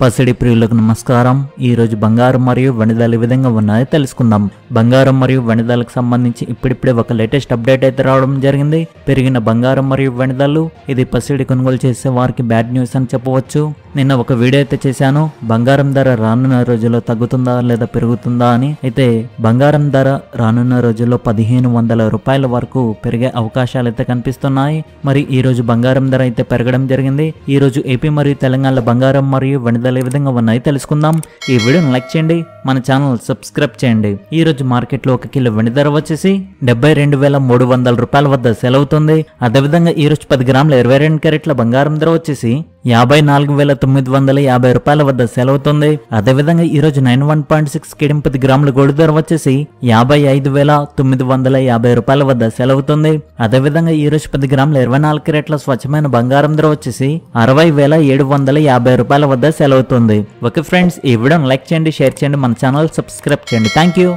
పసిడి ప్రియులకు నమస్కారం ఈరోజు బంగారం మరియు వెనుదలు విధంగా ఉన్నాయో తెలుసుకుందాం బంగారం మరియు వెనుదలకు సంబంధించి ఇప్పుడిప్పుడే ఒక లేటెస్ట్ అప్డేట్ అయితే రావడం జరిగింది పెరిగిన బంగారం మరియు వెనుదలు ఇది పసిడి కొనుగోలు చేసే వారికి బ్యాడ్ న్యూస్ అని చెప్పవచ్చు నిన్న ఒక వీడియో అయితే చేశాను బంగారం ధర రానున్న రోజుల్లో తగ్గుతుందా లేదా పెరుగుతుందా అని అయితే బంగారం ధర రానున్న రోజుల్లో పదిహేను వందల రూపాయల వరకు పెరిగే అవకాశాలు అయితే కనిపిస్తున్నాయి మరి ఈ రోజు బంగారం ధర అయితే పెరగడం జరిగింది ఈ రోజు ఏపీ మరియు తెలంగాణలో బంగారం మరియు వెనుదల ఏ విధంగా ఉన్నాయి తెలుసుకుందాం ఈ వీడియోని లైక్ చేయండి మన ఛానల్ సబ్స్క్రైబ్ చేయండి ఈ రోజు మార్కెట్లో ఒక కిలో వెండి ధర వచ్చేసి డెబ్బై రెండు వేల మూడు వందల రూపాయల వద్ద సెలవుతుంది అదేవిధంగా ఈ రోజు పది గ్రాముల ఇరవై రెండు క్యారెట్ల బంగారం ధర వచ్చేసి యాభై నాలుగు వేల తొమ్మిది వందల యాభై రూపాయల వద్ద సెలవుతుంది అదేవిధంగా ఈరోజు నైన్ వన్ పాయింట్ సిక్స్ పది గ్రాముల గోల్డ్ ధర వచ్చేసి యాభై ఐదు వేల తొమ్మిది వందల యాభై రూపాయల వద్ద సెలవుతుంది అదేవిధంగా ఈరోజు పది గ్రాముల ఇరవై నాలుగు కిరేట్ల స్వచ్ఛమైన బంగారం ధర వచ్చేసి అరవై వేల ఏడు వందల యాభై రూపాయల వద్ద సెలవుతుంది ఓకే ఫ్రెండ్స్ ఈ వీడియోను లైక్ చేయండి షేర్ చేయండి మన ఛానల్ సబ్స్క్రైబ్ చేయండి థ్యాంక్ యూ